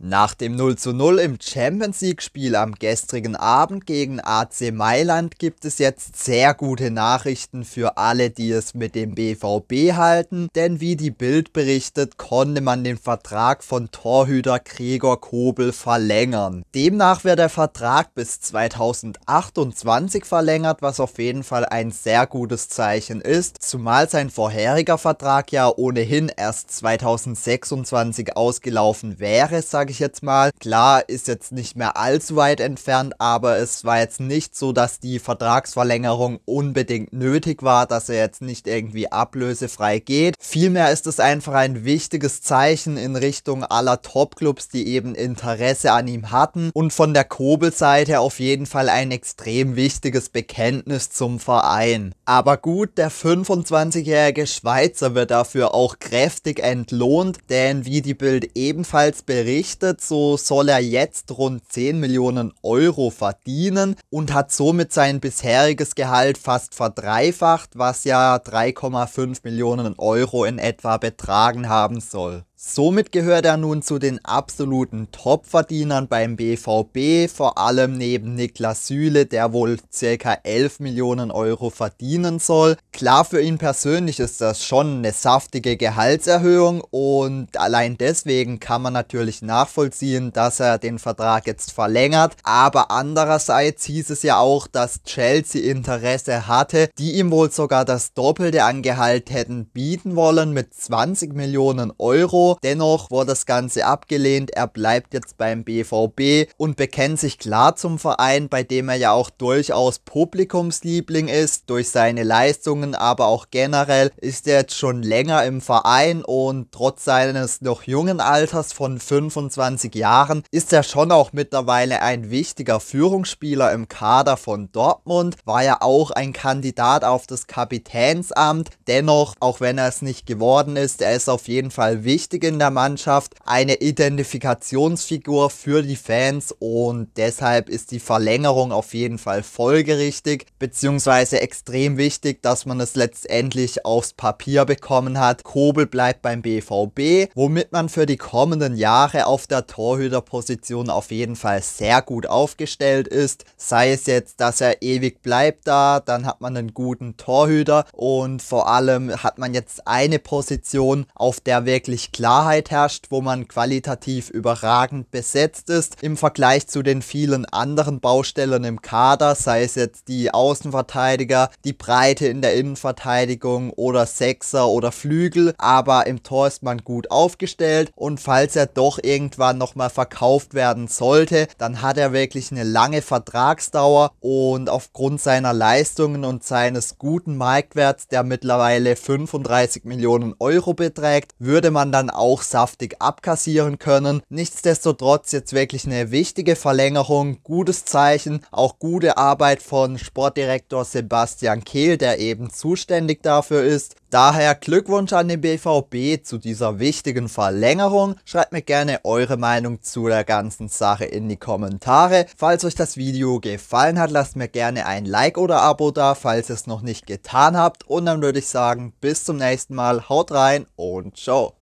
Nach dem 0 zu 0 im Champions League-Spiel am gestrigen Abend gegen AC Mailand gibt es jetzt sehr gute Nachrichten für alle, die es mit dem BVB halten, denn wie die Bild berichtet, konnte man den Vertrag von Torhüter Gregor Kobel verlängern. Demnach wird der Vertrag bis 2028 verlängert, was auf jeden Fall ein sehr gutes Zeichen ist, zumal sein vorheriger Vertrag ja ohnehin erst 2026 ausgelaufen wäre, sagt sage ich jetzt mal. Klar, ist jetzt nicht mehr allzu weit entfernt, aber es war jetzt nicht so, dass die Vertragsverlängerung unbedingt nötig war, dass er jetzt nicht irgendwie ablösefrei geht. Vielmehr ist es einfach ein wichtiges Zeichen in Richtung aller Topclubs, die eben Interesse an ihm hatten und von der Kobel-Seite auf jeden Fall ein extrem wichtiges Bekenntnis zum Verein. Aber gut, der 25-jährige Schweizer wird dafür auch kräftig entlohnt, denn wie die Bild ebenfalls berichtet, berichtet, so soll er jetzt rund 10 Millionen Euro verdienen und hat somit sein bisheriges Gehalt fast verdreifacht, was ja 3,5 Millionen Euro in etwa betragen haben soll. Somit gehört er nun zu den absoluten Topverdienern beim BVB, vor allem neben Niklas Süle, der wohl ca. 11 Millionen Euro verdienen soll. Klar, für ihn persönlich ist das schon eine saftige Gehaltserhöhung und allein deswegen kann man natürlich nachvollziehen, dass er den Vertrag jetzt verlängert. Aber andererseits hieß es ja auch, dass Chelsea Interesse hatte, die ihm wohl sogar das Doppelte an Gehalt hätten bieten wollen mit 20 Millionen Euro. Dennoch wurde das Ganze abgelehnt. Er bleibt jetzt beim BVB und bekennt sich klar zum Verein, bei dem er ja auch durchaus Publikumsliebling ist, durch seine Leistungen, aber auch generell ist er jetzt schon länger im Verein und trotz seines noch jungen Alters von 25 Jahren ist er schon auch mittlerweile ein wichtiger Führungsspieler im Kader von Dortmund, war ja auch ein Kandidat auf das Kapitänsamt, dennoch, auch wenn er es nicht geworden ist, er ist auf jeden Fall wichtig wichtig in der Mannschaft, eine Identifikationsfigur für die Fans und deshalb ist die Verlängerung auf jeden Fall folgerichtig, beziehungsweise extrem wichtig, dass man es letztendlich aufs Papier bekommen hat. Kobel bleibt beim BVB, womit man für die kommenden Jahre auf der Torhüterposition auf jeden Fall sehr gut aufgestellt ist. Sei es jetzt, dass er ewig bleibt da, dann hat man einen guten Torhüter und vor allem hat man jetzt eine Position, auf der wirklich klar Klarheit herrscht, wo man qualitativ überragend besetzt ist im Vergleich zu den vielen anderen Baustellen im Kader, sei es jetzt die Außenverteidiger, die Breite in der Innenverteidigung oder Sechser oder Flügel, aber im Tor ist man gut aufgestellt und falls er doch irgendwann nochmal verkauft werden sollte, dann hat er wirklich eine lange Vertragsdauer und aufgrund seiner Leistungen und seines guten Marktwerts, der mittlerweile 35 Millionen Euro beträgt, würde man dann auch saftig abkassieren können. Nichtsdestotrotz jetzt wirklich eine wichtige Verlängerung, gutes Zeichen, auch gute Arbeit von Sportdirektor Sebastian Kehl, der eben zuständig dafür ist. Daher Glückwunsch an den BVB zu dieser wichtigen Verlängerung. Schreibt mir gerne eure Meinung zu der ganzen Sache in die Kommentare. Falls euch das Video gefallen hat, lasst mir gerne ein Like oder Abo da, falls ihr es noch nicht getan habt. Und dann würde ich sagen, bis zum nächsten Mal. Haut rein und ciao.